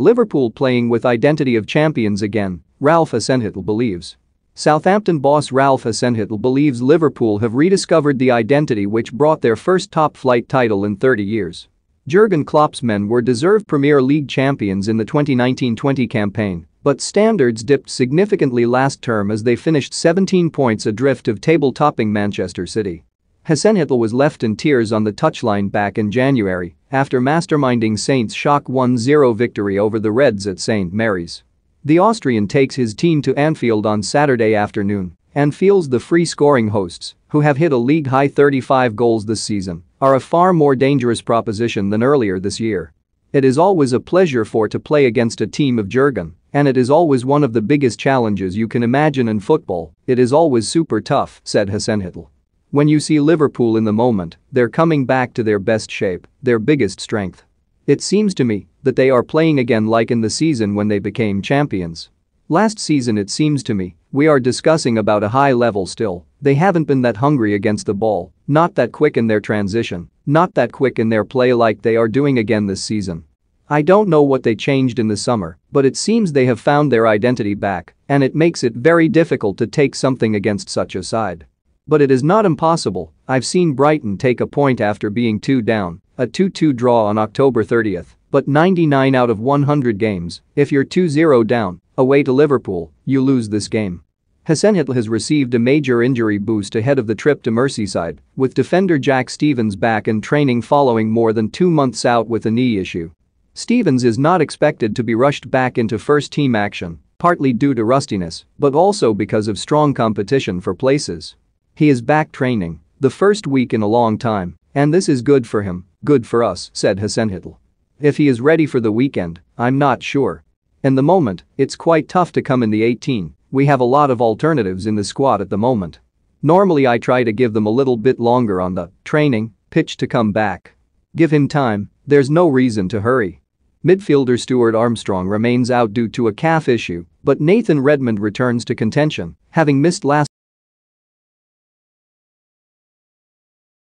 Liverpool playing with identity of champions again, Ralph Hasenhüttl believes. Southampton boss Ralph Hasenhüttl believes Liverpool have rediscovered the identity which brought their first top-flight title in 30 years. Jurgen Klopp's men were deserved Premier League champions in the 2019-20 campaign, but standards dipped significantly last term as they finished 17 points adrift of table-topping Manchester City. Hasenhüttl was left in tears on the touchline back in January after masterminding Saints' shock 1-0 victory over the Reds at St. Mary's. The Austrian takes his team to Anfield on Saturday afternoon and feels the free-scoring hosts, who have hit a league-high 35 goals this season, are a far more dangerous proposition than earlier this year. It is always a pleasure for to play against a team of Jurgen, and it is always one of the biggest challenges you can imagine in football, it is always super tough, said Hasenhüttl. When you see Liverpool in the moment, they're coming back to their best shape, their biggest strength. It seems to me that they are playing again like in the season when they became champions. Last season it seems to me, we are discussing about a high level still, they haven't been that hungry against the ball, not that quick in their transition, not that quick in their play like they are doing again this season. I don't know what they changed in the summer, but it seems they have found their identity back, and it makes it very difficult to take something against such a side. But it is not impossible, I've seen Brighton take a point after being 2 down, a 2-2 draw on October 30th, but 99 out of 100 games, if you're 2-0 down, away to Liverpool, you lose this game. Hasenhüttl has received a major injury boost ahead of the trip to Merseyside, with defender Jack Stevens back in training following more than two months out with a knee issue. Stevens is not expected to be rushed back into first-team action, partly due to rustiness, but also because of strong competition for places. He is back training, the first week in a long time, and this is good for him, good for us, said Hasenhüttl. If he is ready for the weekend, I'm not sure. In the moment, it's quite tough to come in the 18, we have a lot of alternatives in the squad at the moment. Normally I try to give them a little bit longer on the training pitch to come back. Give him time, there's no reason to hurry. Midfielder Stuart Armstrong remains out due to a calf issue, but Nathan Redmond returns to contention, having missed last